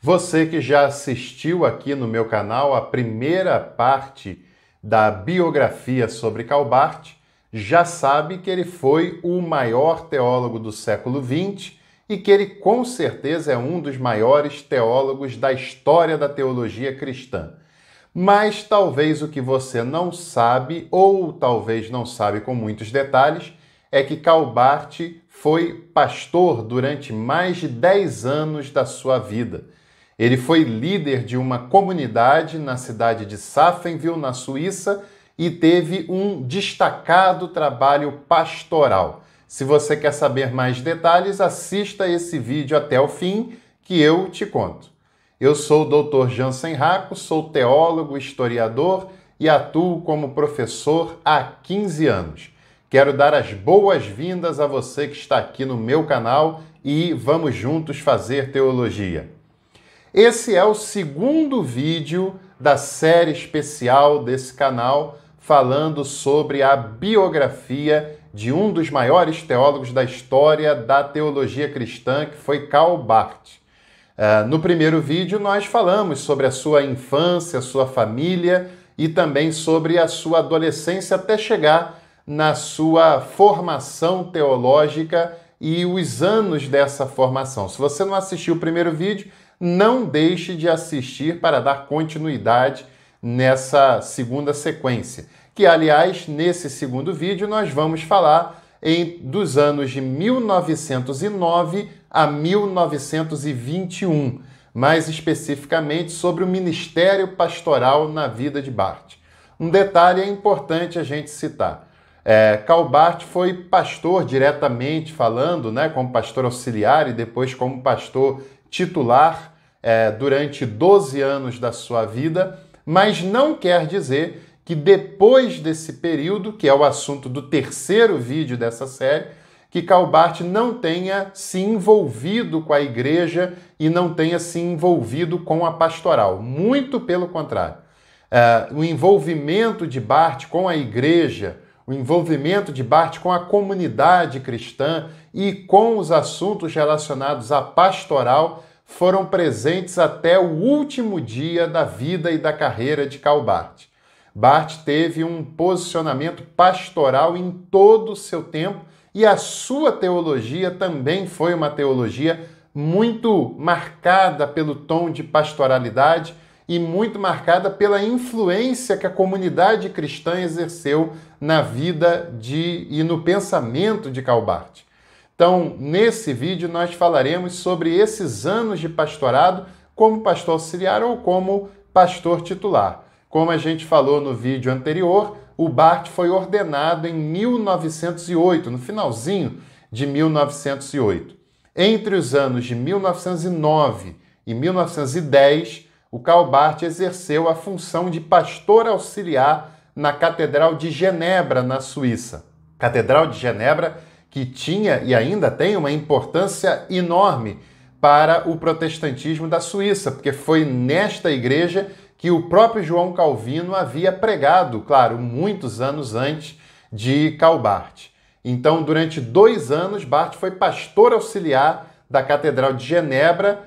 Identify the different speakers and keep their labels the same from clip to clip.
Speaker 1: Você que já assistiu aqui no meu canal a primeira parte da biografia sobre Calbart já sabe que ele foi o maior teólogo do século XX e que ele com certeza é um dos maiores teólogos da história da teologia cristã. Mas talvez o que você não sabe, ou talvez não sabe com muitos detalhes, é que Calbart foi pastor durante mais de 10 anos da sua vida. Ele foi líder de uma comunidade na cidade de Safenville, na Suíça, e teve um destacado trabalho pastoral. Se você quer saber mais detalhes, assista esse vídeo até o fim que eu te conto. Eu sou o Dr. Jansen Raco, sou teólogo, historiador e atuo como professor há 15 anos. Quero dar as boas-vindas a você que está aqui no meu canal e vamos juntos fazer teologia. Esse é o segundo vídeo da série especial desse canal falando sobre a biografia de um dos maiores teólogos da história da teologia cristã, que foi Karl Barth. É, no primeiro vídeo, nós falamos sobre a sua infância, sua família e também sobre a sua adolescência até chegar na sua formação teológica e os anos dessa formação. Se você não assistiu o primeiro vídeo, não deixe de assistir para dar continuidade nessa segunda sequência. Que, aliás, nesse segundo vídeo nós vamos falar em, dos anos de 1909 a 1921, mais especificamente sobre o ministério pastoral na vida de Bart Um detalhe é importante a gente citar. É, Karl Barth foi pastor diretamente falando, né, como pastor auxiliar e depois como pastor titular é, durante 12 anos da sua vida, mas não quer dizer que depois desse período, que é o assunto do terceiro vídeo dessa série, que Calbart não tenha se envolvido com a igreja e não tenha se envolvido com a pastoral. Muito pelo contrário. Uh, o envolvimento de Bart com a igreja, o envolvimento de Bart com a comunidade cristã e com os assuntos relacionados à pastoral foram presentes até o último dia da vida e da carreira de Karl Barth. Barth teve um posicionamento pastoral em todo o seu tempo e a sua teologia também foi uma teologia muito marcada pelo tom de pastoralidade e muito marcada pela influência que a comunidade cristã exerceu na vida de, e no pensamento de Calbart. Então, nesse vídeo, nós falaremos sobre esses anos de pastorado como pastor auxiliar ou como pastor titular. Como a gente falou no vídeo anterior, o Bart foi ordenado em 1908, no finalzinho de 1908. Entre os anos de 1909 e 1910, o Calbart exerceu a função de pastor auxiliar na Catedral de Genebra, na Suíça. Catedral de Genebra que tinha e ainda tem uma importância enorme para o protestantismo da Suíça, porque foi nesta igreja que o próprio João Calvino havia pregado, claro, muitos anos antes de Calbart. Então, durante dois anos, Bart foi pastor auxiliar da Catedral de Genebra,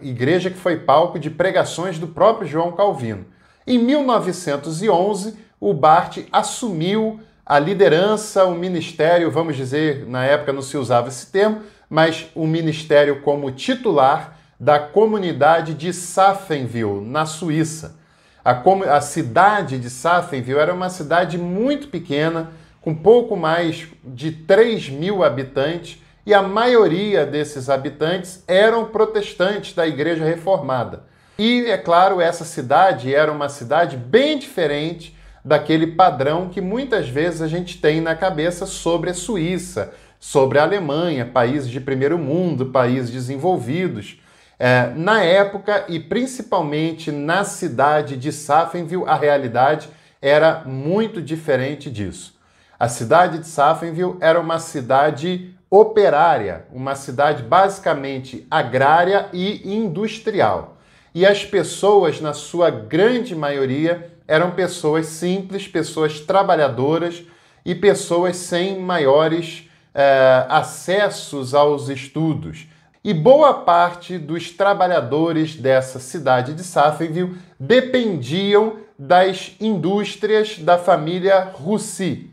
Speaker 1: igreja que foi palco de pregações do próprio João Calvino. Em 1911, o Bart assumiu a liderança, o ministério, vamos dizer, na época não se usava esse termo, mas o ministério como titular da comunidade de Safenville, na Suíça. A, a cidade de Safenville era uma cidade muito pequena, com pouco mais de 3 mil habitantes, e a maioria desses habitantes eram protestantes da Igreja Reformada. E, é claro, essa cidade era uma cidade bem diferente daquele padrão que muitas vezes a gente tem na cabeça sobre a Suíça, sobre a Alemanha, países de primeiro mundo, países desenvolvidos. É, na época e principalmente na cidade de Safenville, a realidade era muito diferente disso. A cidade de Safenville era uma cidade operária, uma cidade basicamente agrária e industrial. E as pessoas, na sua grande maioria, eram pessoas simples, pessoas trabalhadoras e pessoas sem maiores eh, acessos aos estudos. E boa parte dos trabalhadores dessa cidade de Safenville dependiam das indústrias da família Russi.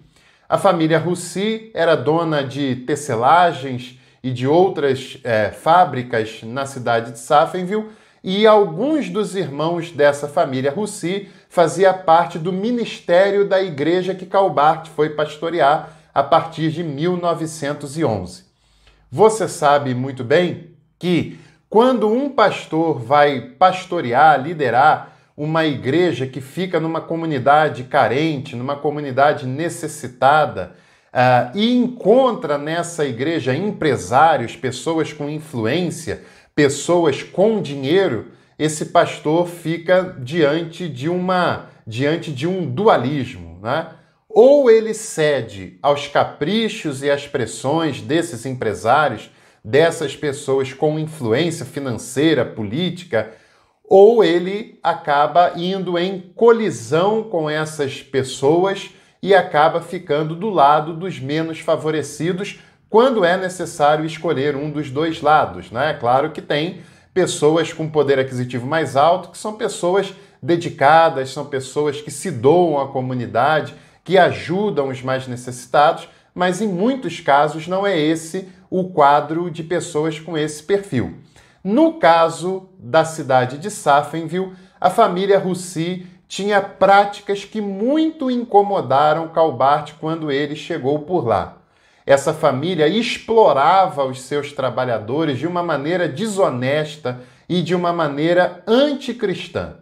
Speaker 1: A família Russi era dona de tecelagens e de outras é, fábricas na cidade de Safenville e alguns dos irmãos dessa família Russi fazia parte do ministério da igreja que Calbart foi pastorear a partir de 1911. Você sabe muito bem que quando um pastor vai pastorear, liderar uma igreja que fica numa comunidade carente, numa comunidade necessitada, uh, e encontra nessa igreja empresários, pessoas com influência, pessoas com dinheiro, esse pastor fica diante de uma diante de um dualismo, né? Ou ele cede aos caprichos e às pressões desses empresários, dessas pessoas com influência financeira, política, ou ele acaba indo em colisão com essas pessoas e acaba ficando do lado dos menos favorecidos quando é necessário escolher um dos dois lados. Né? É claro que tem pessoas com poder aquisitivo mais alto, que são pessoas dedicadas, são pessoas que se doam à comunidade, que ajudam os mais necessitados, mas em muitos casos não é esse o quadro de pessoas com esse perfil. No caso da cidade de Safenville, a família Russi tinha práticas que muito incomodaram Calbart quando ele chegou por lá. Essa família explorava os seus trabalhadores de uma maneira desonesta e de uma maneira anticristã.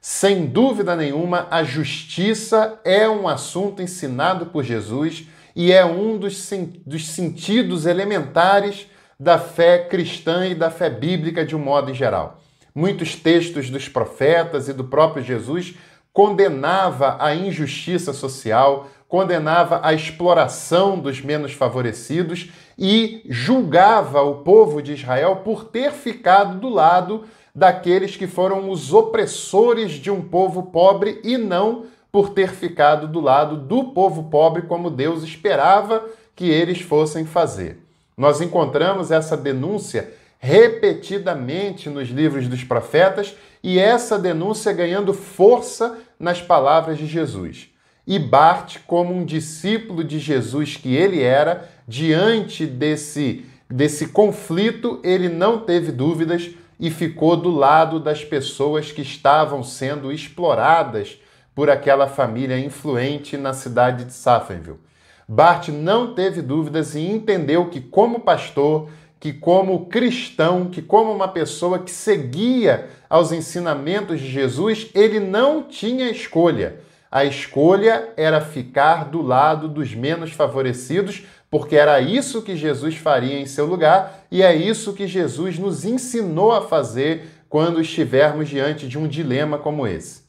Speaker 1: Sem dúvida nenhuma, a justiça é um assunto ensinado por Jesus e é um dos, dos sentidos elementares da fé cristã e da fé bíblica de um modo geral. Muitos textos dos profetas e do próprio Jesus condenava a injustiça social, condenava a exploração dos menos favorecidos e julgava o povo de Israel por ter ficado do lado daqueles que foram os opressores de um povo pobre e não por ter ficado do lado do povo pobre como Deus esperava que eles fossem fazer. Nós encontramos essa denúncia repetidamente nos livros dos profetas e essa denúncia ganhando força nas palavras de Jesus. E Bart, como um discípulo de Jesus que ele era, diante desse, desse conflito, ele não teve dúvidas e ficou do lado das pessoas que estavam sendo exploradas por aquela família influente na cidade de Safenville. Bart não teve dúvidas e entendeu que, como pastor, que como cristão, que como uma pessoa que seguia aos ensinamentos de Jesus, ele não tinha escolha. A escolha era ficar do lado dos menos favorecidos, porque era isso que Jesus faria em seu lugar e é isso que Jesus nos ensinou a fazer quando estivermos diante de um dilema como esse.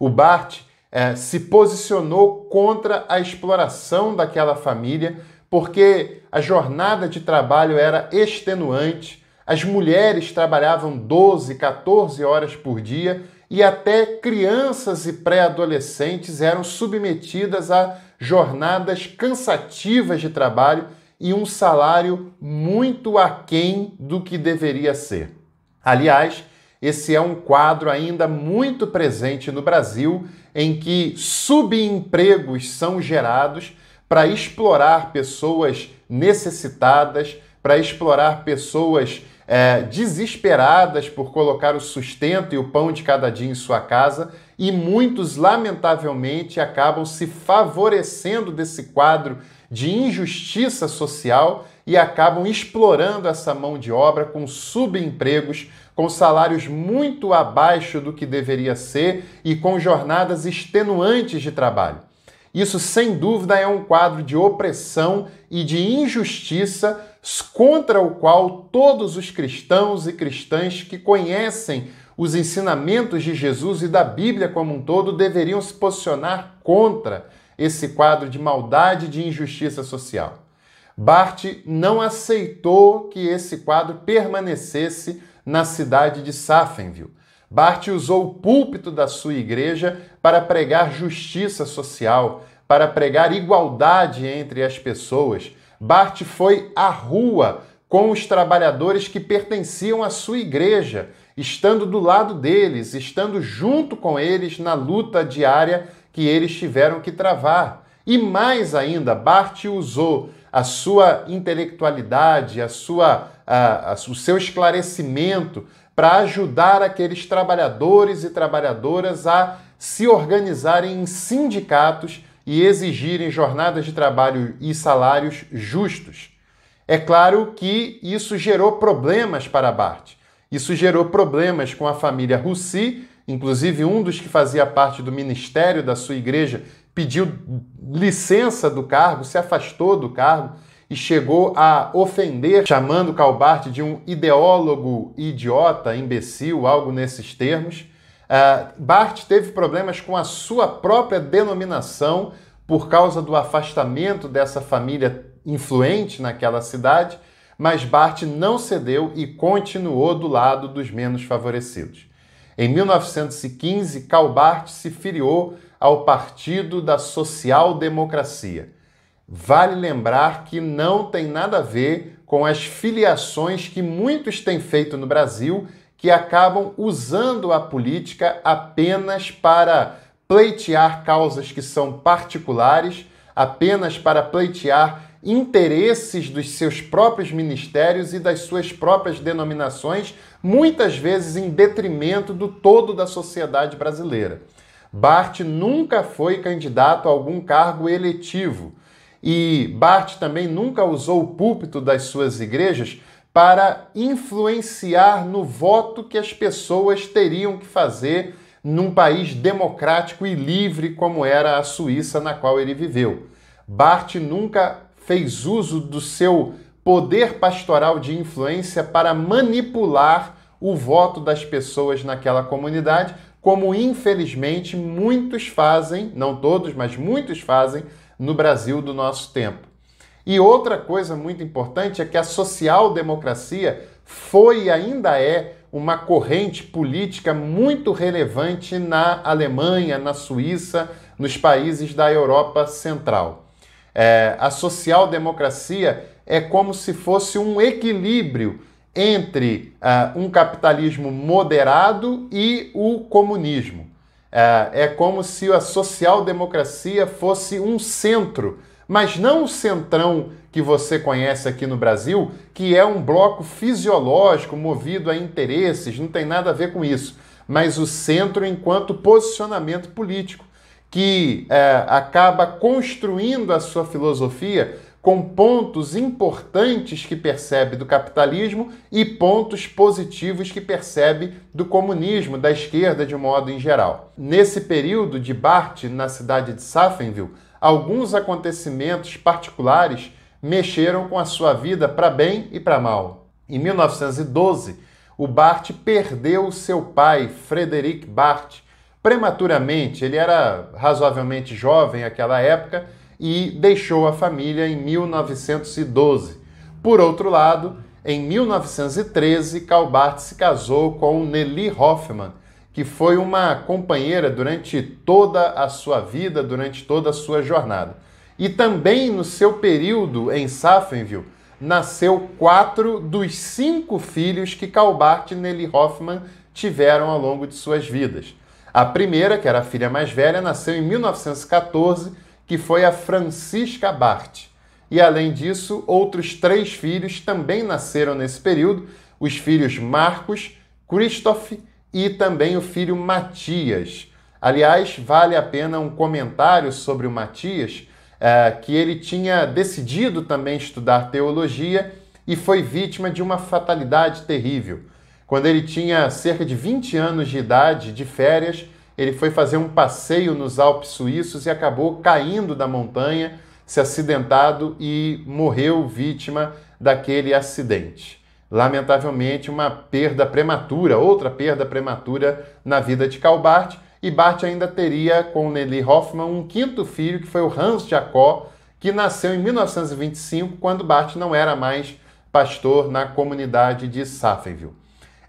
Speaker 1: O Bart é, se posicionou contra a exploração daquela família, porque a jornada de trabalho era extenuante, as mulheres trabalhavam 12, 14 horas por dia e até crianças e pré-adolescentes eram submetidas a jornadas cansativas de trabalho e um salário muito aquém do que deveria ser. Aliás, esse é um quadro ainda muito presente no Brasil, em que subempregos são gerados para explorar pessoas necessitadas, para explorar pessoas é, desesperadas por colocar o sustento e o pão de cada dia em sua casa, e muitos, lamentavelmente, acabam se favorecendo desse quadro de injustiça social e acabam explorando essa mão de obra com subempregos, com salários muito abaixo do que deveria ser e com jornadas extenuantes de trabalho. Isso, sem dúvida, é um quadro de opressão e de injustiça contra o qual todos os cristãos e cristãs que conhecem os ensinamentos de Jesus e da Bíblia como um todo deveriam se posicionar contra esse quadro de maldade e de injustiça social. Bart não aceitou que esse quadro permanecesse na cidade de Saffenville. Bart usou o púlpito da sua igreja para pregar justiça social, para pregar igualdade entre as pessoas. Bart foi à rua com os trabalhadores que pertenciam à sua igreja, estando do lado deles, estando junto com eles na luta diária que eles tiveram que travar. E mais ainda, Bart usou a sua intelectualidade, a sua, a, a, o seu esclarecimento para ajudar aqueles trabalhadores e trabalhadoras a se organizarem em sindicatos e exigirem jornadas de trabalho e salários justos. É claro que isso gerou problemas para a Bart. Isso gerou problemas com a família Russi, inclusive um dos que fazia parte do ministério da sua igreja pediu licença do cargo, se afastou do cargo e chegou a ofender, chamando Calbart de um ideólogo idiota, imbecil, algo nesses termos. Uh, Bart teve problemas com a sua própria denominação por causa do afastamento dessa família influente naquela cidade, mas Bart não cedeu e continuou do lado dos menos favorecidos. Em 1915, Calbart se filiou ao Partido da Social Democracia. Vale lembrar que não tem nada a ver com as filiações que muitos têm feito no Brasil, que acabam usando a política apenas para pleitear causas que são particulares, apenas para pleitear interesses dos seus próprios ministérios e das suas próprias denominações, muitas vezes em detrimento do todo da sociedade brasileira. Bart nunca foi candidato a algum cargo eletivo e Bart também nunca usou o púlpito das suas igrejas para influenciar no voto que as pessoas teriam que fazer num país democrático e livre como era a Suíça na qual ele viveu. Bart nunca fez uso do seu poder pastoral de influência para manipular o voto das pessoas naquela comunidade, como infelizmente muitos fazem, não todos, mas muitos fazem no Brasil do nosso tempo. E outra coisa muito importante é que a social-democracia foi e ainda é uma corrente política muito relevante na Alemanha, na Suíça, nos países da Europa Central. É, a social-democracia é como se fosse um equilíbrio entre uh, um capitalismo moderado e o comunismo. Uh, é como se a social-democracia fosse um centro, mas não o centrão que você conhece aqui no Brasil, que é um bloco fisiológico movido a interesses, não tem nada a ver com isso, mas o centro enquanto posicionamento político que é, acaba construindo a sua filosofia com pontos importantes que percebe do capitalismo e pontos positivos que percebe do comunismo, da esquerda de um modo em geral. Nesse período de Bart na cidade de Safenville, alguns acontecimentos particulares mexeram com a sua vida para bem e para mal. Em 1912, o Bart perdeu seu pai, Frederic Bart prematuramente. Ele era razoavelmente jovem naquela época e deixou a família em 1912. Por outro lado, em 1913, Calbart se casou com Nelly Hoffman, que foi uma companheira durante toda a sua vida, durante toda a sua jornada. E também no seu período em Safenville, nasceu quatro dos cinco filhos que Calbart e Nelly Hoffman tiveram ao longo de suas vidas. A primeira, que era a filha mais velha, nasceu em 1914, que foi a Francisca Bart. E além disso, outros três filhos também nasceram nesse período: os filhos Marcos, Christoph e também o filho Matias. Aliás, vale a pena um comentário sobre o Matias, é, que ele tinha decidido também estudar teologia e foi vítima de uma fatalidade terrível. Quando ele tinha cerca de 20 anos de idade, de férias, ele foi fazer um passeio nos Alpes suíços e acabou caindo da montanha, se acidentado e morreu vítima daquele acidente lamentavelmente, uma perda prematura, outra perda prematura na vida de Calbart. E Bart ainda teria com Nelly Hoffman um quinto filho, que foi o Hans Jacó, que nasceu em 1925, quando Bart não era mais pastor na comunidade de Safenville.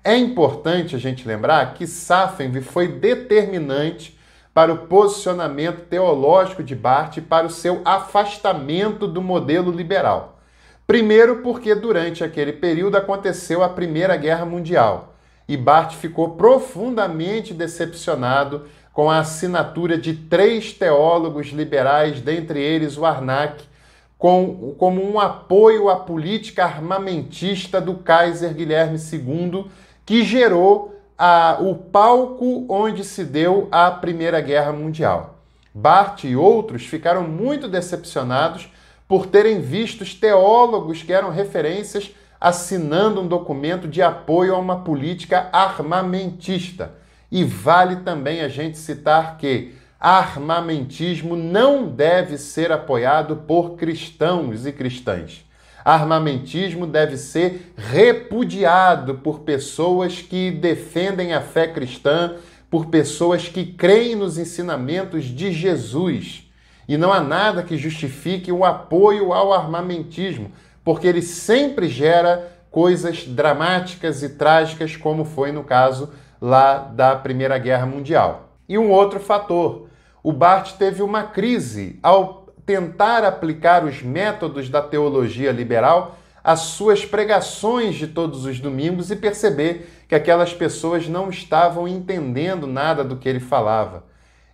Speaker 1: É importante a gente lembrar que Safenby foi determinante para o posicionamento teológico de Barth e para o seu afastamento do modelo liberal. Primeiro, porque durante aquele período aconteceu a Primeira Guerra Mundial e Barth ficou profundamente decepcionado com a assinatura de três teólogos liberais, dentre eles o Arnack, com, como um apoio à política armamentista do Kaiser Guilherme II que gerou a, o palco onde se deu a Primeira Guerra Mundial. Barth e outros ficaram muito decepcionados por terem visto teólogos que eram referências assinando um documento de apoio a uma política armamentista. E vale também a gente citar que armamentismo não deve ser apoiado por cristãos e cristãs. Armamentismo deve ser repudiado por pessoas que defendem a fé cristã, por pessoas que creem nos ensinamentos de Jesus. E não há nada que justifique o apoio ao armamentismo, porque ele sempre gera coisas dramáticas e trágicas, como foi no caso lá da Primeira Guerra Mundial. E um outro fator: o Bart teve uma crise ao tentar aplicar os métodos da teologia liberal às suas pregações de todos os domingos e perceber que aquelas pessoas não estavam entendendo nada do que ele falava.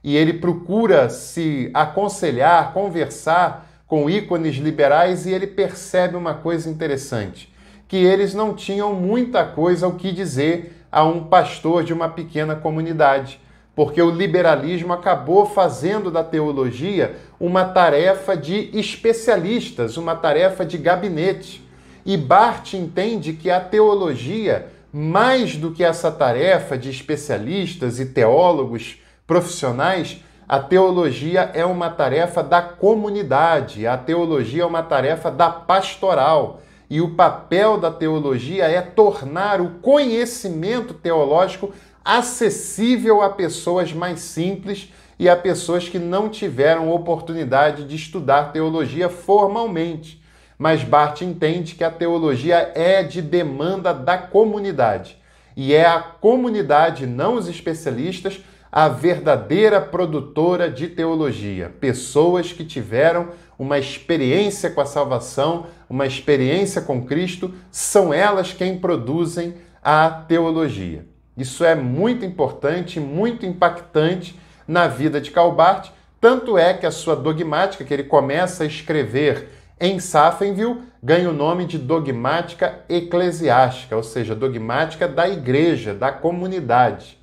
Speaker 1: E ele procura se aconselhar, conversar com ícones liberais e ele percebe uma coisa interessante: que eles não tinham muita coisa o que dizer a um pastor de uma pequena comunidade porque o liberalismo acabou fazendo da teologia uma tarefa de especialistas, uma tarefa de gabinete. E Barthes entende que a teologia, mais do que essa tarefa de especialistas e teólogos profissionais, a teologia é uma tarefa da comunidade, a teologia é uma tarefa da pastoral. E o papel da teologia é tornar o conhecimento teológico acessível a pessoas mais simples e a pessoas que não tiveram oportunidade de estudar teologia formalmente. Mas Barth entende que a teologia é de demanda da comunidade e é a comunidade, não os especialistas, a verdadeira produtora de teologia. Pessoas que tiveram uma experiência com a salvação, uma experiência com Cristo, são elas quem produzem a teologia. Isso é muito importante, muito impactante na vida de Calbart, tanto é que a sua dogmática, que ele começa a escrever em Safenville, ganha o nome de dogmática eclesiástica, ou seja, dogmática da igreja, da comunidade.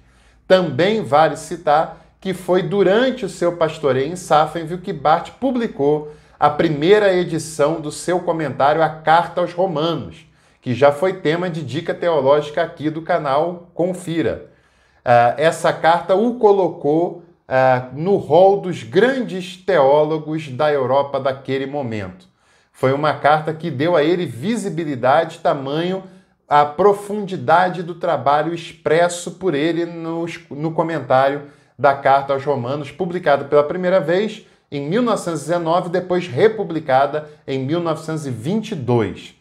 Speaker 1: Também vale citar que foi durante o seu pastoreio em Safenville que Barth publicou a primeira edição do seu comentário à Carta aos Romanos, que já foi tema de dica teológica aqui do canal Confira. Uh, essa carta o colocou uh, no rol dos grandes teólogos da Europa daquele momento. Foi uma carta que deu a ele visibilidade, tamanho, a profundidade do trabalho expresso por ele no, no comentário da Carta aos Romanos, publicada pela primeira vez em 1919, depois republicada em 1922.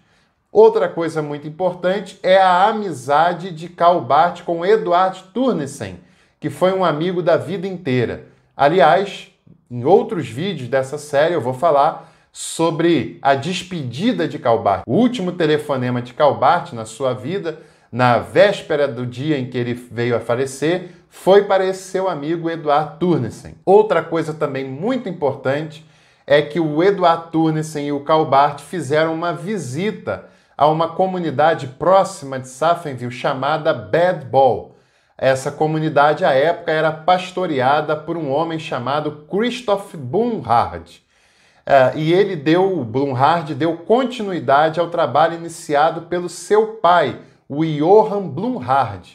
Speaker 1: Outra coisa muito importante é a amizade de Calbart com Eduard Turnesen, que foi um amigo da vida inteira. Aliás, em outros vídeos dessa série eu vou falar sobre a despedida de Calbart. O último telefonema de Calbart na sua vida, na véspera do dia em que ele veio a falecer, foi para esse seu amigo Eduard Turnesen. Outra coisa também muito importante é que o Eduard Turnesen e o Calbart fizeram uma visita a uma comunidade próxima de Safenville chamada Bad Ball. Essa comunidade, à época, era pastoreada por um homem chamado Christoph Blumhard. É, e ele deu, Blumhard deu continuidade ao trabalho iniciado pelo seu pai, o Johann Blumhard.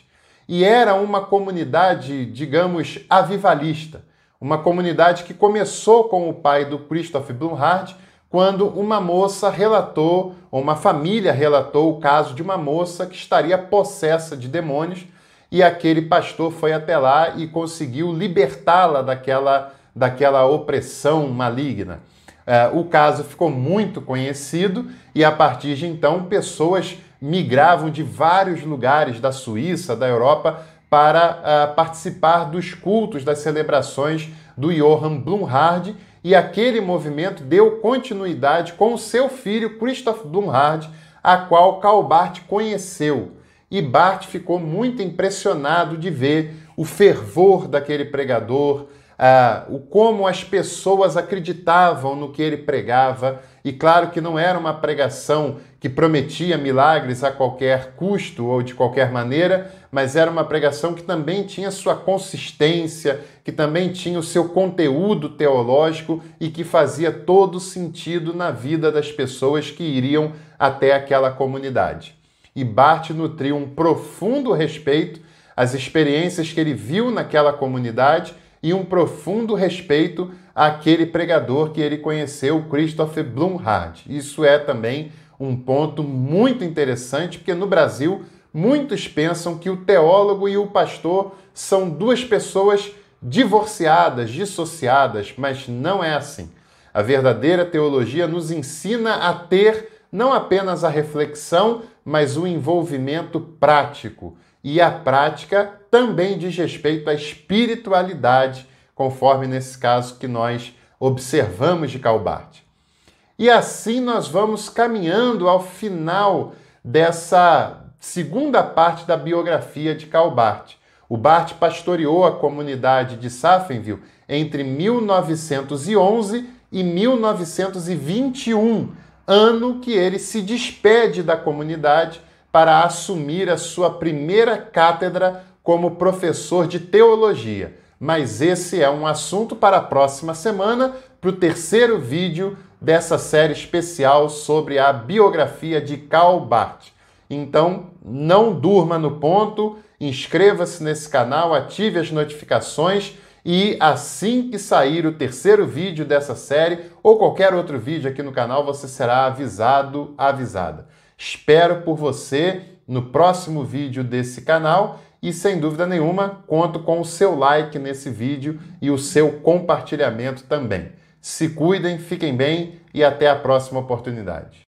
Speaker 1: E era uma comunidade, digamos, avivalista. Uma comunidade que começou com o pai do Christoph Blumhard, quando uma moça relatou, uma família relatou o caso de uma moça que estaria possessa de demônios e aquele pastor foi até lá e conseguiu libertá-la daquela, daquela opressão maligna. É, o caso ficou muito conhecido e a partir de então pessoas migravam de vários lugares da Suíça, da Europa, para uh, participar dos cultos, das celebrações do Johann Blumhardt e aquele movimento deu continuidade com seu filho Christoph Blumhardt, a qual Karl conheceu. E Bart ficou muito impressionado de ver o fervor daquele pregador, ah, o como as pessoas acreditavam no que ele pregava. E claro que não era uma pregação que prometia milagres a qualquer custo ou de qualquer maneira, mas era uma pregação que também tinha sua consistência, que também tinha o seu conteúdo teológico e que fazia todo sentido na vida das pessoas que iriam até aquela comunidade. E Bart nutriu um profundo respeito às experiências que ele viu naquela comunidade e um profundo respeito àquele pregador que ele conheceu, Christopher Blumhardt. Isso é também um ponto muito interessante, porque no Brasil muitos pensam que o teólogo e o pastor são duas pessoas divorciadas, dissociadas, mas não é assim. A verdadeira teologia nos ensina a ter não apenas a reflexão, mas o envolvimento prático e a prática também diz respeito à espiritualidade, conforme nesse caso que nós observamos de Calbart. E assim nós vamos caminhando ao final dessa segunda parte da biografia de Calbart. O Bart pastoreou a comunidade de Safenville entre 1911 e 1921, ano que ele se despede da comunidade para assumir a sua primeira cátedra como professor de teologia. Mas esse é um assunto para a próxima semana, para o terceiro vídeo dessa série especial sobre a biografia de Karl Barth. Então, não durma no ponto, inscreva-se nesse canal, ative as notificações e assim que sair o terceiro vídeo dessa série ou qualquer outro vídeo aqui no canal, você será avisado, avisada. Espero por você no próximo vídeo desse canal e sem dúvida nenhuma conto com o seu like nesse vídeo e o seu compartilhamento também. Se cuidem, fiquem bem e até a próxima oportunidade.